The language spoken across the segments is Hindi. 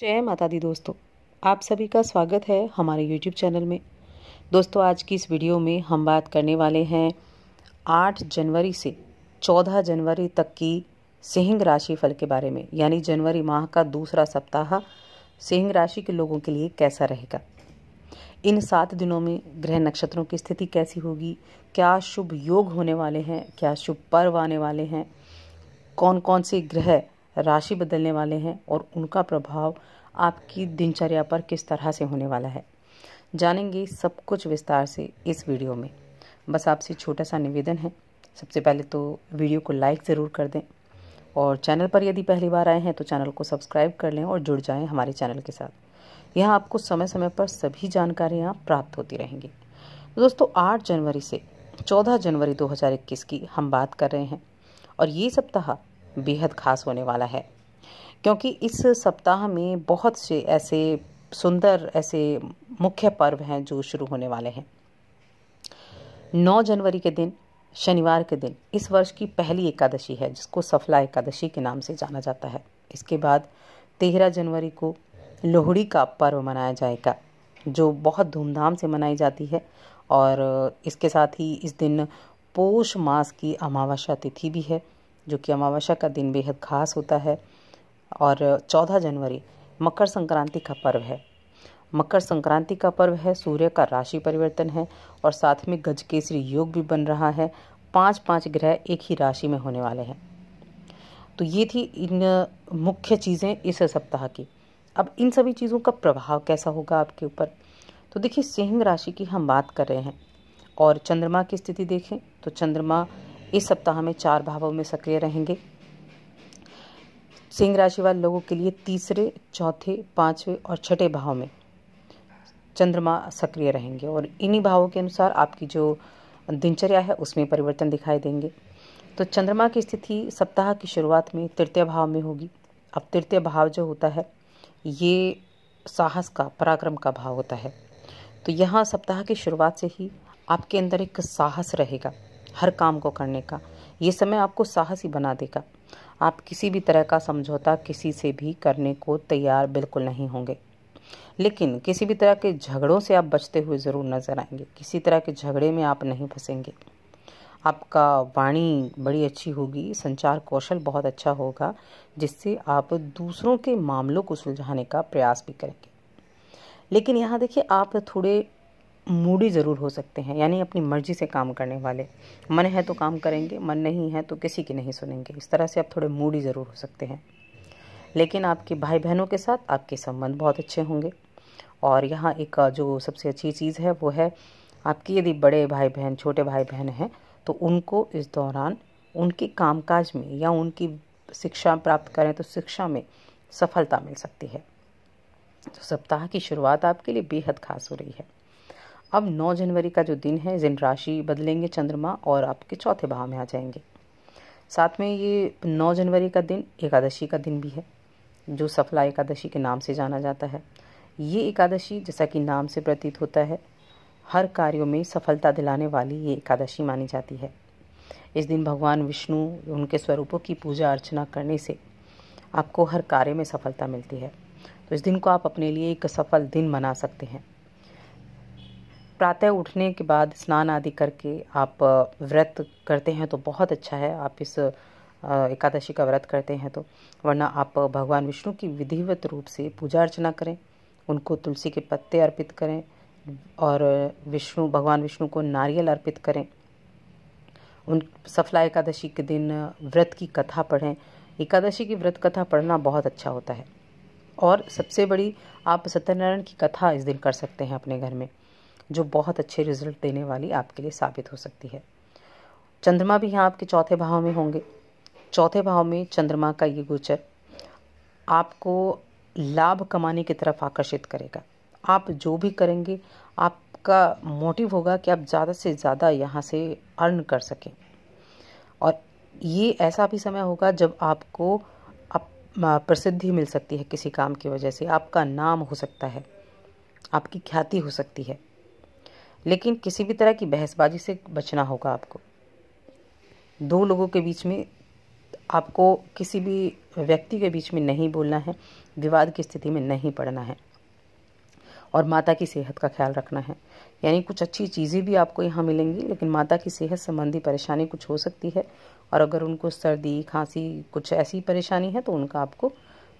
जय माता दी दोस्तों आप सभी का स्वागत है हमारे यूट्यूब चैनल में दोस्तों आज की इस वीडियो में हम बात करने वाले हैं 8 जनवरी से 14 जनवरी तक की सिंह राशि फल के बारे में यानी जनवरी माह का दूसरा सप्ताह सिंह राशि के लोगों के लिए कैसा रहेगा इन सात दिनों में ग्रह नक्षत्रों की स्थिति कैसी होगी क्या शुभ योग होने वाले हैं क्या शुभ पर्व आने वाले हैं कौन कौन से ग्रह राशि बदलने वाले हैं और उनका प्रभाव आपकी दिनचर्या पर किस तरह से होने वाला है जानेंगे सब कुछ विस्तार से इस वीडियो में बस आपसे छोटा सा निवेदन है सबसे पहले तो वीडियो को लाइक ज़रूर कर दें और चैनल पर यदि पहली बार आए हैं तो चैनल को सब्सक्राइब कर लें और जुड़ जाएं हमारे चैनल के साथ यहाँ आपको समय समय पर सभी जानकारियाँ प्राप्त होती रहेंगी तो दोस्तों 8 जनवरी से 14 जनवरी 2021 की हम बात कर रहे हैं और ये सप्ताह बेहद खास होने वाला है क्योंकि इस सप्ताह में बहुत से ऐसे सुंदर ऐसे मुख्य पर्व हैं जो शुरू होने वाले हैं 9 जनवरी के दिन शनिवार के दिन इस वर्ष की पहली एकादशी है जिसको सफला एकादशी के नाम से जाना जाता है इसके बाद 13 जनवरी को लोहड़ी का पर्व मनाया जाएगा जो बहुत धूमधाम से मनाई जाती है और इसके साथ ही इस दिन पोष मास की अमावस्या तिथि भी है जो कि अमावस्या का दिन बेहद खास होता है और चौदह जनवरी मकर संक्रांति का पर्व है मकर संक्रांति का पर्व है सूर्य का राशि परिवर्तन है और साथ में गज केसरी योग भी बन रहा है पांच पांच ग्रह एक ही राशि में होने वाले हैं तो ये थी इन मुख्य चीज़ें इस सप्ताह की अब इन सभी चीज़ों का प्रभाव कैसा होगा आपके ऊपर तो देखिए सिंह राशि की हम बात कर रहे हैं और चंद्रमा की स्थिति देखें तो चंद्रमा इस सप्ताह में चार भावों में सक्रिय रहेंगे सिंह राशि वाले लोगों के लिए तीसरे चौथे पांचवें और छठे भाव में चंद्रमा सक्रिय रहेंगे और इन्हीं भावों के अनुसार आपकी जो दिनचर्या है उसमें परिवर्तन दिखाई देंगे तो चंद्रमा की स्थिति सप्ताह की शुरुआत में तृतीय भाव में होगी अब तृतीय भाव जो होता है ये साहस का पराक्रम का भाव होता है तो यहाँ सप्ताह की शुरुआत से ही आपके अंदर एक साहस रहेगा हर काम को करने का ये समय आपको साहसी बना देगा आप किसी भी तरह का समझौता किसी से भी करने को तैयार बिल्कुल नहीं होंगे लेकिन किसी भी तरह के झगड़ों से आप बचते हुए ज़रूर नजर आएंगे किसी तरह के झगड़े में आप नहीं फंसेंगे आपका वाणी बड़ी अच्छी होगी संचार कौशल बहुत अच्छा होगा जिससे आप दूसरों के मामलों को सुलझाने का प्रयास भी करेंगे लेकिन यहाँ देखिए आप थोड़े मूडी ज़रूर हो सकते हैं यानी अपनी मर्ज़ी से काम करने वाले मन है तो काम करेंगे मन नहीं है तो किसी की नहीं सुनेंगे इस तरह से आप थोड़े मूडी ज़रूर हो सकते हैं लेकिन आपके भाई बहनों के साथ आपके संबंध बहुत अच्छे होंगे और यहाँ एक जो सबसे अच्छी चीज़ है वो है आपकी यदि बड़े भाई बहन छोटे भाई बहन हैं तो उनको इस दौरान उनके कामकाज में या उनकी शिक्षा प्राप्त करें तो शिक्षा में सफलता मिल सकती है तो सप्ताह की शुरुआत आपके लिए बेहद खास हो रही है अब 9 जनवरी का जो दिन है जिन राशि बदलेंगे चंद्रमा और आपके चौथे भाव में आ जाएंगे साथ में ये 9 जनवरी का दिन एकादशी का दिन भी है जो सफला एकादशी के नाम से जाना जाता है ये एकादशी जैसा कि नाम से प्रतीत होता है हर कार्यों में सफलता दिलाने वाली ये एकादशी मानी जाती है इस दिन भगवान विष्णु उनके स्वरूपों की पूजा अर्चना करने से आपको हर कार्य में सफलता मिलती है तो इस दिन को आप अपने लिए एक सफल दिन मना सकते हैं प्रातः उठने के बाद स्नान आदि करके आप व्रत करते हैं तो बहुत अच्छा है आप इस एकादशी का व्रत करते हैं तो वरना आप भगवान विष्णु की विधिवत रूप से पूजा अर्चना करें उनको तुलसी के पत्ते अर्पित करें और विष्णु भगवान विष्णु को नारियल अर्पित करें उन सफला एकादशी के दिन व्रत की कथा पढ़ें एकादशी की व्रत कथा पढ़ना बहुत अच्छा होता है और सबसे बड़ी आप सत्यनारायण की कथा इस दिन कर सकते हैं अपने घर में जो बहुत अच्छे रिजल्ट देने वाली आपके लिए साबित हो सकती है चंद्रमा भी यहाँ आपके चौथे भाव में होंगे चौथे भाव में चंद्रमा का ये गोचर आपको लाभ कमाने की तरफ आकर्षित करेगा आप जो भी करेंगे आपका मोटिव होगा कि आप ज़्यादा से ज़्यादा यहाँ से अर्न कर सकें और ये ऐसा भी समय होगा जब आपको प्रसिद्धि मिल सकती है किसी काम की वजह से आपका नाम हो सकता है आपकी ख्याति हो सकती है लेकिन किसी भी तरह की बहसबाजी से बचना होगा आपको दो लोगों के बीच में आपको किसी भी व्यक्ति के बीच में नहीं बोलना है विवाद की स्थिति में नहीं पड़ना है और माता की सेहत का ख्याल रखना है यानी कुछ अच्छी चीज़ें भी आपको यहाँ मिलेंगी लेकिन माता की सेहत संबंधी परेशानी कुछ हो सकती है और अगर उनको सर्दी खांसी कुछ ऐसी परेशानी है तो उनका आपको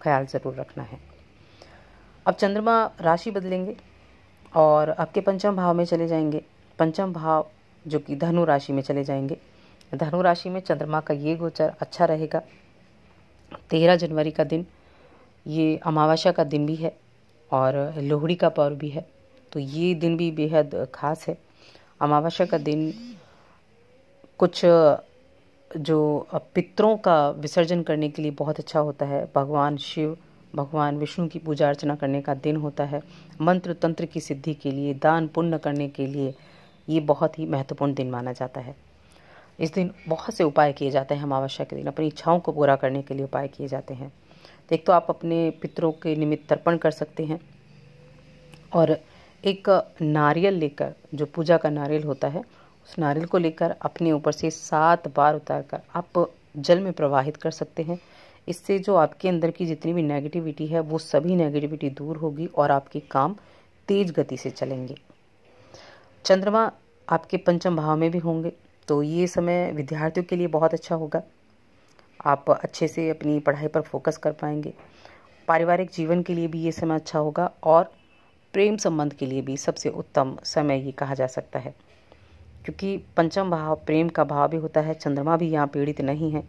ख्याल ज़रूर रखना है अब चंद्रमा राशि बदलेंगे और आपके पंचम भाव में चले जाएंगे पंचम भाव जो कि धनु राशि में चले जाएंगे धनु राशि में चंद्रमा का ये गोचर अच्छा रहेगा तेरह जनवरी का दिन ये अमावस्या का दिन भी है और लोहड़ी का पर्व भी है तो ये दिन भी बेहद खास है अमावस्या का दिन कुछ जो पितरों का विसर्जन करने के लिए बहुत अच्छा होता है भगवान शिव भगवान विष्णु की पूजा अर्चना करने का दिन होता है मंत्र तंत्र की सिद्धि के लिए दान पुण्य करने के लिए ये बहुत ही महत्वपूर्ण दिन माना जाता है इस दिन बहुत से उपाय किए जाते हैं अमावस्या के दिन अपनी इच्छाओं को पूरा करने के लिए उपाय किए जाते हैं एक तो आप अपने पितरों के निमित्त तर्पण कर सकते हैं और एक नारियल लेकर जो पूजा का नारियल होता है उस नारियल को लेकर अपने ऊपर से सात बार उतार कर आप जल में प्रवाहित कर सकते हैं इससे जो आपके अंदर की जितनी भी नेगेटिविटी है वो सभी नेगेटिविटी दूर होगी और आपके काम तेज गति से चलेंगे चंद्रमा आपके पंचम भाव में भी होंगे तो ये समय विद्यार्थियों के लिए बहुत अच्छा होगा आप अच्छे से अपनी पढ़ाई पर फोकस कर पाएंगे पारिवारिक जीवन के लिए भी ये समय अच्छा होगा और प्रेम संबंध के लिए भी सबसे उत्तम समय ये कहा जा सकता है क्योंकि पंचम भाव प्रेम का भाव भी होता है चंद्रमा भी यहाँ पीड़ित नहीं है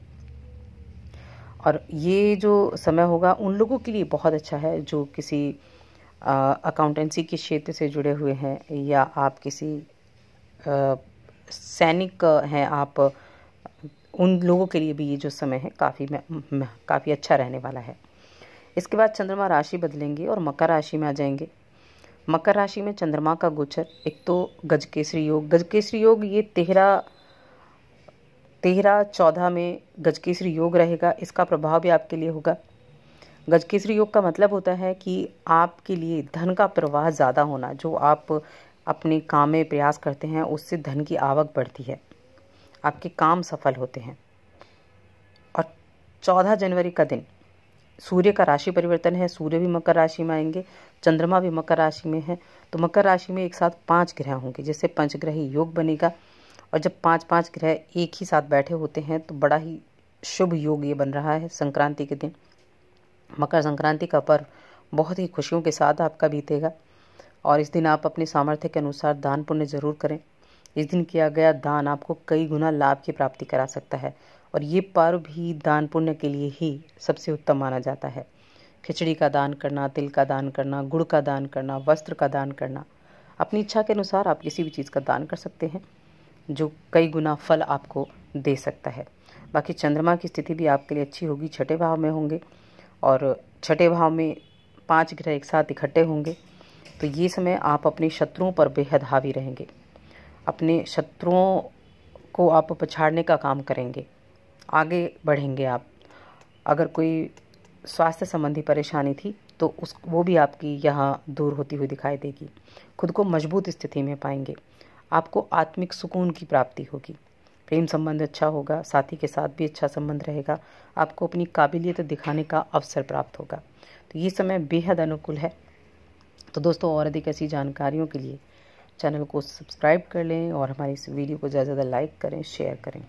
और ये जो समय होगा उन लोगों के लिए बहुत अच्छा है जो किसी अकाउंटेंसी के क्षेत्र से जुड़े हुए हैं या आप किसी आ, सैनिक हैं आप उन लोगों के लिए भी ये जो समय है काफ़ी काफ़ी अच्छा रहने वाला है इसके बाद चंद्रमा राशि बदलेंगे और मकर राशि में आ जाएंगे मकर राशि में चंद्रमा का गोचर एक तो गजकेसरी योग गजकेसरी योग ये तेहरा तेरह चौदह में गजकेसरी योग रहेगा इसका प्रभाव भी आपके लिए होगा गजकेसरी योग का मतलब होता है कि आपके लिए धन का प्रवाह ज़्यादा होना जो आप अपने काम में प्रयास करते हैं उससे धन की आवक बढ़ती है आपके काम सफल होते हैं और चौदह जनवरी का दिन सूर्य का राशि परिवर्तन है सूर्य भी मकर राशि में आएंगे चंद्रमा भी मकर राशि में है तो मकर राशि में एक साथ पांच ग्रह होंगे जिससे पंचग्रही योग बनेगा और जब पांच पांच ग्रह एक ही साथ बैठे होते हैं तो बड़ा ही शुभ योग ये बन रहा है संक्रांति के दिन मकर संक्रांति का पर्व बहुत ही खुशियों के साथ आपका बीतेगा और इस दिन आप अपने सामर्थ्य के अनुसार दान पुण्य जरूर करें इस दिन किया गया दान आपको कई गुना लाभ की प्राप्ति करा सकता है और ये पर्व भी दान पुण्य के लिए ही सबसे उत्तम माना जाता है खिचड़ी का दान करना तिल का दान करना गुड़ का दान करना वस्त्र का दान करना अपनी इच्छा के अनुसार आप किसी भी चीज़ का दान कर सकते हैं जो कई गुना फल आपको दे सकता है बाकी चंद्रमा की स्थिति भी आपके लिए अच्छी होगी छठे भाव में होंगे और छठे भाव में पांच ग्रह एक साथ इकट्ठे होंगे तो ये समय आप अपने शत्रुओं पर बेहद हावी रहेंगे अपने शत्रुओं को आप पछाड़ने का काम करेंगे आगे बढ़ेंगे आप अगर कोई स्वास्थ्य संबंधी परेशानी थी तो उस वो भी आपकी यहाँ दूर होती हुई दिखाई देगी खुद को मजबूत स्थिति में पाएंगे आपको आत्मिक सुकून की प्राप्ति होगी प्रेम संबंध अच्छा होगा साथी के साथ भी अच्छा संबंध रहेगा आपको अपनी काबिलियत दिखाने का अवसर प्राप्त होगा तो ये समय बेहद अनुकूल है तो दोस्तों और अधिक ऐसी जानकारियों के लिए चैनल को सब्सक्राइब कर लें और हमारी इस वीडियो को ज़्यादा ज़्यादा लाइक करें शेयर करें